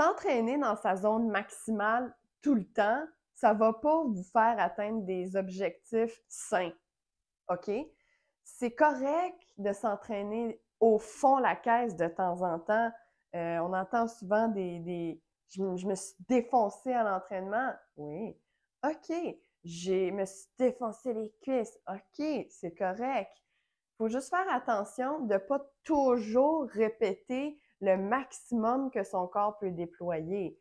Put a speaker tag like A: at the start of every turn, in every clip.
A: S'entraîner dans sa zone maximale tout le temps, ça va pas vous faire atteindre des objectifs sains. OK? C'est correct de s'entraîner au fond la caisse de temps en temps. Euh, on entend souvent des, je, me suis défoncée à l'entraînement. Oui. OK. Je me suis défoncé les cuisses. OK. C'est correct. Il faut juste faire attention de ne pas toujours répéter le maximum que son corps peut déployer.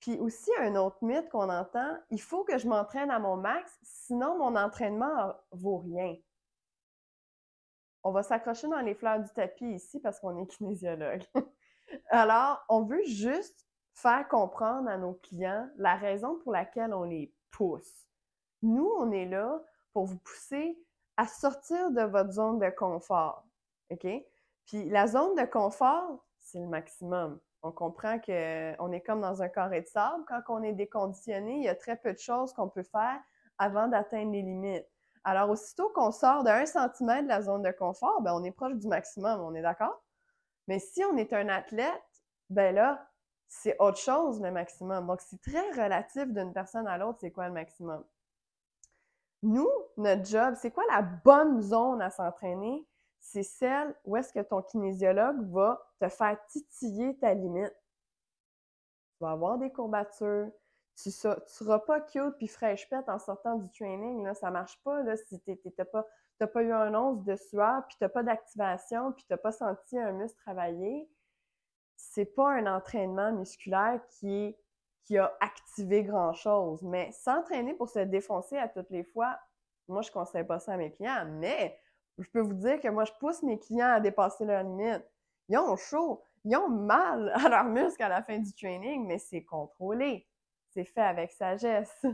A: Puis aussi, un autre mythe qu'on entend, il faut que je m'entraîne à mon max, sinon mon entraînement vaut rien. On va s'accrocher dans les fleurs du tapis ici parce qu'on est kinésiologue. Alors, on veut juste faire comprendre à nos clients la raison pour laquelle on les pousse. Nous, on est là pour vous pousser à sortir de votre zone de confort. OK? Puis la zone de confort, c'est le maximum. On comprend qu'on est comme dans un carré de sable. Quand on est déconditionné, il y a très peu de choses qu'on peut faire avant d'atteindre les limites. Alors, aussitôt qu'on sort d'un centimètre de la zone de confort, bien, on est proche du maximum, on est d'accord? Mais si on est un athlète, ben là, c'est autre chose le maximum. Donc, c'est très relatif d'une personne à l'autre, c'est quoi le maximum. Nous, notre job, c'est quoi la bonne zone à s'entraîner c'est celle où est-ce que ton kinésiologue va te faire titiller ta limite. Tu vas avoir des courbatures, tu, ne seras pas cute puis fraîche pète en sortant du training, là, ça marche pas, là, si t'as pas, pas eu un once de sueur, puis t'as pas d'activation, puis t'as pas senti un muscle travailler, c'est pas un entraînement musculaire qui qui a activé grand-chose. Mais s'entraîner pour se défoncer à toutes les fois, moi, je ne conseille pas ça à mes clients, mais je peux vous dire que moi, je pousse mes clients à dépasser leur limite. Ils ont chaud, ils ont mal à leurs muscles à la fin du training, mais c'est contrôlé. C'est fait avec sagesse.